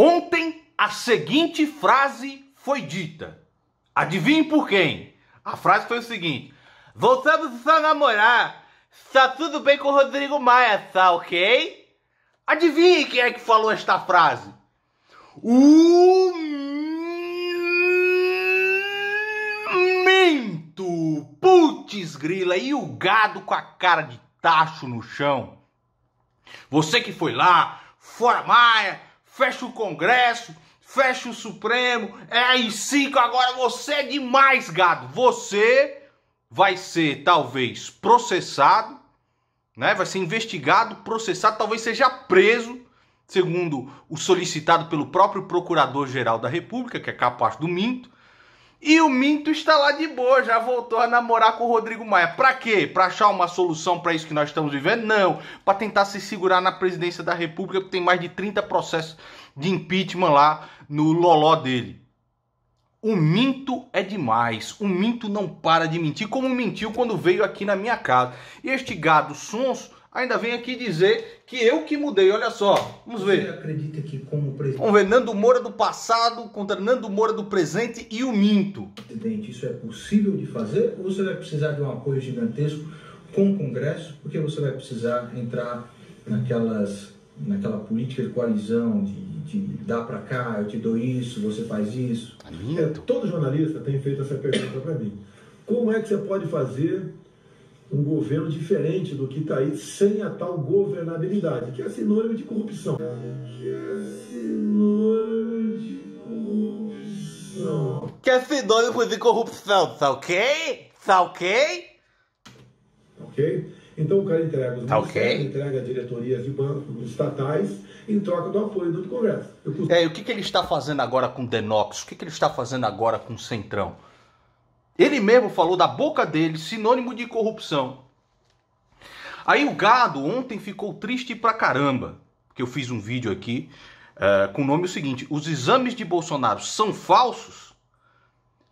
Ontem a seguinte frase foi dita. Adivinhe por quem? A frase foi o seguinte: Voltamos a namorar. Está tudo bem com o Rodrigo Maia, tá ok? Adivinhe quem é que falou esta frase? O mento, Putz grila e o gado com a cara de tacho no chão. Você que foi lá, fora Maia, fecha o Congresso, fecha o Supremo, é aí cinco, agora você é demais, gado. Você vai ser talvez processado, né? Vai ser investigado, processado, talvez seja preso, segundo o solicitado pelo próprio Procurador-Geral da República, que é capaz do Minto, e o Minto está lá de boa, já voltou a namorar com o Rodrigo Maia. Para quê? Para achar uma solução para isso que nós estamos vivendo? Não. Para tentar se segurar na presidência da República, que tem mais de 30 processos de impeachment lá no loló dele. O Minto é demais. O Minto não para de mentir, como mentiu quando veio aqui na minha casa. E este gado sonso ainda vem aqui dizer que eu que mudei. Olha só, vamos ver. Você acredita que como presidente... Vamos ver, Nando Moura do passado contra Nando Moura do presente e o Minto. Presidente, isso é possível de fazer ou você vai precisar de um apoio gigantesco com o Congresso? Porque você vai precisar entrar naquelas, naquela política de coalizão, de te dá para cá, eu te dou isso, você faz isso. Tá é, todo jornalista tem feito essa pergunta para mim. Como é que você pode fazer um governo diferente do que está aí, sem a tal governabilidade, que é sinônimo de corrupção. Que é sinônimo de corrupção. Que é sinônimo de corrupção, tá ok? Tá ok? Tá ok? Então o cara entrega os tá okay. entrega diretorias de bancos estatais em troca do apoio do Congresso. Custo... É, e o que, que ele está fazendo agora com o Denox? O que, que ele está fazendo agora com o Centrão? Ele mesmo falou da boca dele sinônimo de corrupção. Aí o gado ontem ficou triste pra caramba, que eu fiz um vídeo aqui uh, com o nome o seguinte: os exames de Bolsonaro são falsos?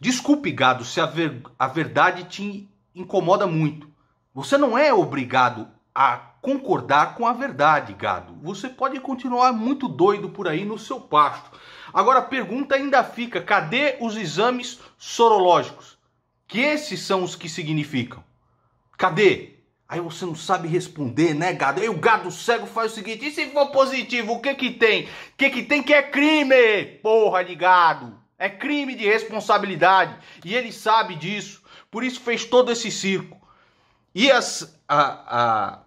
Desculpe, gado, se a, ver, a verdade te incomoda muito. Você não é obrigado a concordar com a verdade, gado. Você pode continuar muito doido por aí no seu pasto. Agora a pergunta ainda fica: cadê os exames sorológicos? que esses são os que significam. Cadê? Aí você não sabe responder, né, gado? Aí o gado cego faz o seguinte: e se for positivo, o que que tem? O que que tem que é crime, porra de gado? É crime de responsabilidade. E ele sabe disso. Por isso fez todo esse circo. E as, a,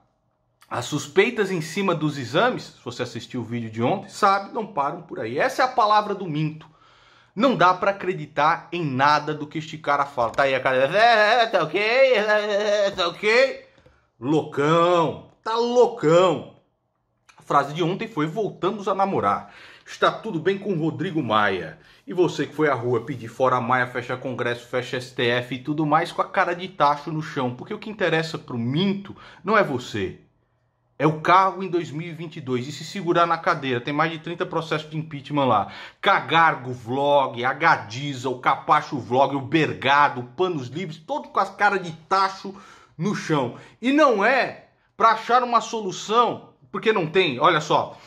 a, as suspeitas em cima dos exames, se você assistiu o vídeo de ontem, sabe, não param por aí. Essa é a palavra do minto. Não dá para acreditar em nada do que este cara fala. Tá aí a cara, é, é, tá ok, é, é, é, tá ok. Loucão, tá loucão. A frase de ontem foi: voltamos a namorar. Está tudo bem com Rodrigo Maia. E você que foi à rua pedir fora Maia, fecha Congresso, fecha STF e tudo mais com a cara de tacho no chão. Porque o que interessa pro Minto não é você, é o cargo em 2022. E se segurar na cadeira? Tem mais de 30 processos de impeachment lá. Cagargo Vlog, Agadiza, o Capacho Vlog, o Bergado, Panos Livres, todo com as caras de tacho no chão. E não é para achar uma solução, porque não tem, olha só.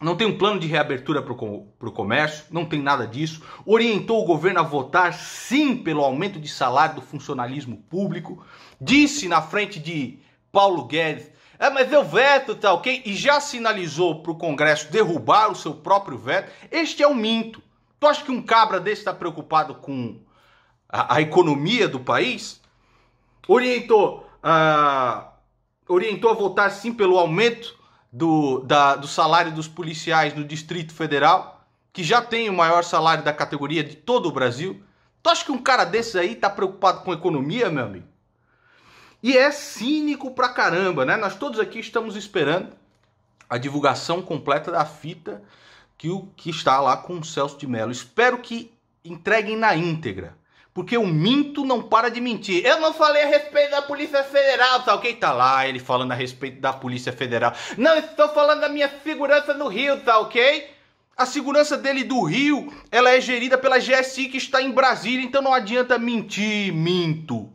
Não tem um plano de reabertura para o comércio, não tem nada disso. Orientou o governo a votar sim pelo aumento de salário do funcionalismo público. Disse na frente de Paulo Guedes é, mas deu é veto, tá ok? E já sinalizou para o Congresso derrubar o seu próprio veto. Este é um minto. Tu acha que um cabra desse está preocupado com a, a, economia do país? Orientou, uh, orientou a votar sim pelo aumento do, da, do salário dos policiais no Distrito Federal, que já tem o maior salário da categoria de todo o Brasil. Tu acha que um cara desse aí está preocupado com economia, meu amigo? E é cínico pra caramba, né? Nós todos aqui estamos esperando a divulgação completa da fita que, o, que está lá com o Celso de Mello. Espero que entreguem na íntegra. Porque o minto não para de mentir. Eu não falei a respeito da Polícia Federal, tá ok? Tá lá ele falando a respeito da Polícia Federal. Não, estou falando da minha segurança no Rio, tá ok? A segurança dele do Rio, ela é gerida pela GSI que está em Brasília, então não adianta mentir, minto.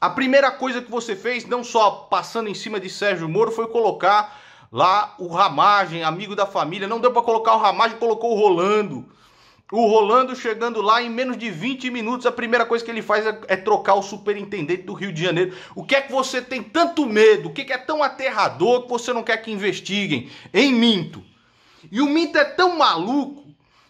A primeira coisa que você fez, não só passando em cima de Sérgio Moro, foi colocar lá o Ramagem, amigo da família. Não deu para colocar o Ramagem, colocou o Rolando. O Rolando chegando lá em menos de 20 minutos, a primeira coisa que ele faz é, é trocar o superintendente do Rio de Janeiro. O que é que você tem tanto medo? O que, é que é tão aterrador que você não quer que investiguem? Em Minto. E o Minto é tão maluco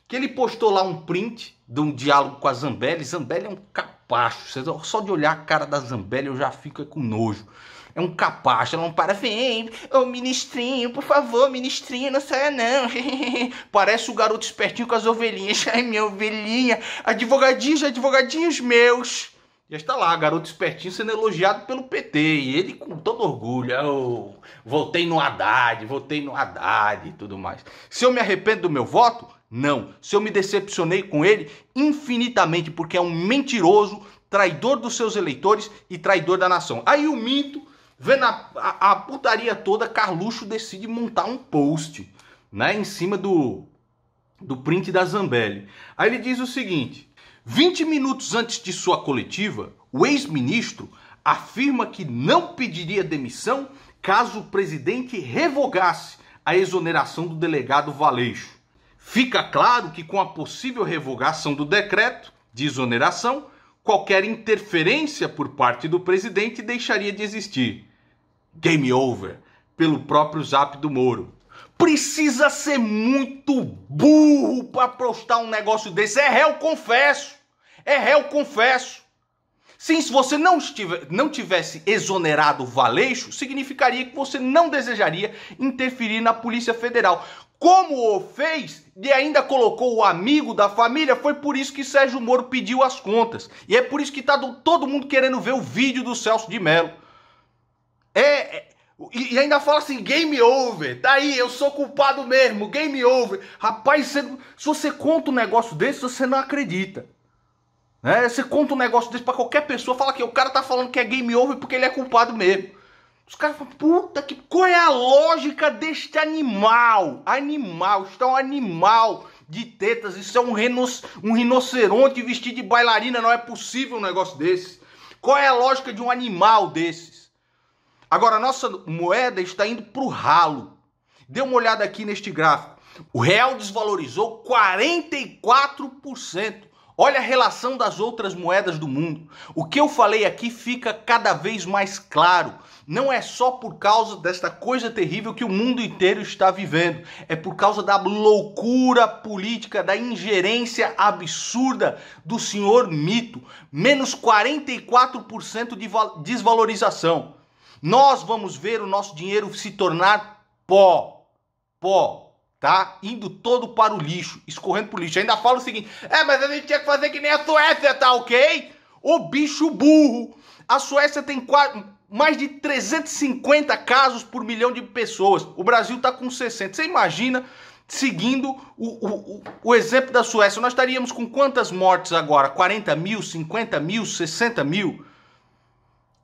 que ele postou lá um print de um diálogo com a Zambelli. Zambelli é um capacho. Só de olhar a cara da Zambelli eu já fico com nojo. É um capacho, ela não para, vem, ô ministrinho, por favor, ministrinho, não saia não. Parece o garoto espertinho com as ovelhinhas. Ai, minha ovelhinha, advogadinhos, advogadinhos meus. Já está lá, garoto espertinho sendo elogiado pelo PT. E ele com todo orgulho. Eu é, voltei no Haddad, voltei no Haddad e tudo mais. Se eu me arrependo do meu voto, não. Se eu me decepcionei com ele infinitamente, porque é um mentiroso, traidor dos seus eleitores e traidor da nação. Aí o mito, vendo a, a, a putaria toda, Carluxo decide montar um post né, em cima do, do print da Zambelli. Aí ele diz o seguinte: 20 minutos antes de sua coletiva, o ex-ministro afirma que não pediria demissão caso o presidente revogasse a exoneração do delegado Valeixo. Fica claro que, com a possível revogação do decreto de exoneração, qualquer interferência por parte do presidente deixaria de existir. Game over, pelo próprio zap do Moro. Precisa ser muito burro para postar um negócio desse. É réu, confesso. É réu, confesso. Sim, se você não, estiver não tivesse exonerado o Valeixo, significaria que você não desejaria interferir na Polícia Federal. Como o fez e ainda colocou o amigo da família, foi por isso que Sérgio Moro pediu as contas. E é por isso que está todo mundo querendo ver o vídeo do Celso de Mello. É, é, e ainda fala assim, game over, tá aí, eu sou culpado mesmo, game over. Rapaz, se você conta um negócio desse, você não acredita. Né? Você conta um negócio desse para qualquer pessoa, fala que o cara tá falando que é game over porque ele é culpado mesmo. Os caras falam, puta que. Qual é a lógica deste animal? Animal, está é um animal de tetas. Isso é um, rinoc um rinoceronte vestido de bailarina. Não é possível um negócio desses. Qual é a lógica de um animal desses? Agora, a nossa moeda está indo para o ralo. Dê uma olhada aqui neste gráfico. O real desvalorizou 44%. Olha a relação das outras moedas do mundo. O que eu falei aqui fica cada vez mais claro. Não é só por causa desta coisa terrível que o mundo inteiro está vivendo, é por causa da loucura política, da ingerência absurda do senhor Mito. Menos 44% de desvalorização. Nós vamos ver o nosso dinheiro se tornar pó. Pó tá? Indo todo para o lixo, escorrendo para o lixo. Ainda fala o seguinte: é, mas a gente tinha que fazer que nem a Suécia, tá ok? O bicho burro. A Suécia tem quase, mais de 350 casos por milhão de pessoas. O Brasil tá com 60. Você imagina seguindo o, o, o exemplo da Suécia? Nós estaríamos com quantas mortes agora? 40 mil, 50 mil, 60 mil?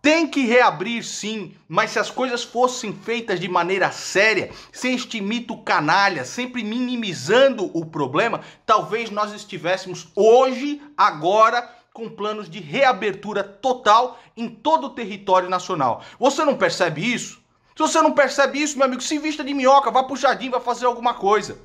Tem que reabrir sim, mas se as coisas fossem feitas de maneira séria, sem este mito canalha, sempre minimizando o problema, talvez nós estivéssemos hoje, agora, com planos de reabertura total em todo o território nacional. Você não percebe isso? Se você não percebe isso, meu amigo, se vista de minhoca, vá pro jardim, fazer alguma coisa.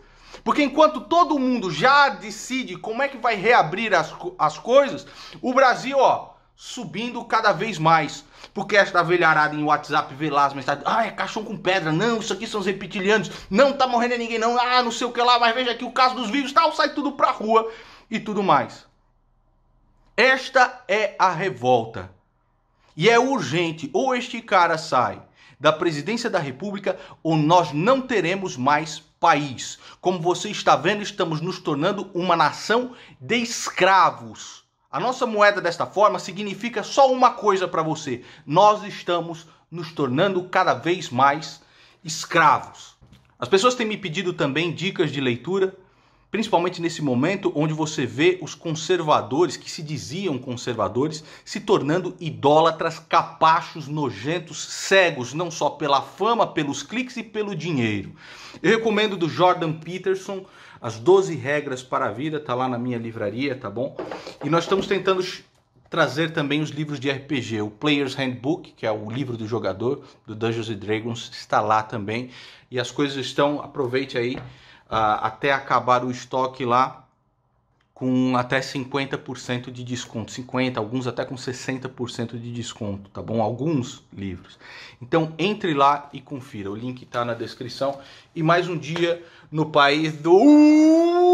Porque enquanto todo mundo já decide como é que vai reabrir as, as coisas, o Brasil, ó subindo cada vez mais. Porque esta velharada em WhatsApp vê lá as mensagens. Ah, é caixão com pedra. Não, isso aqui são os reptilianos. Não tá morrendo ninguém, não. Ah, não sei o que lá. Mas veja aqui o caso dos vivos, tal. Sai tudo pra rua e tudo mais. Esta é a revolta. E é urgente. Ou este cara sai da presidência da República ou nós não teremos mais país. Como você está vendo, estamos nos tornando uma nação de escravos a nossa moeda desta forma significa só uma coisa para você: nós estamos nos tornando cada vez mais escravos. As pessoas têm me pedido também dicas de leitura, principalmente nesse momento onde você vê os conservadores que se diziam conservadores se tornando idólatras, capachos, nojentos, cegos, não só pela fama, pelos cliques e pelo dinheiro. Eu recomendo do Jordan Peterson as 12 regras para a vida, tá lá na minha livraria, tá bom? E nós estamos tentando trazer também os livros de RPG, o Player's Handbook, que é o livro do jogador do Dungeons and Dragons, está lá também. E as coisas estão, aproveite aí uh, até acabar o estoque lá com até 50% de desconto, 50, alguns até com 60% de desconto, tá bom? Alguns livros. Então entre lá e confira. O link está na descrição. E mais um dia no país do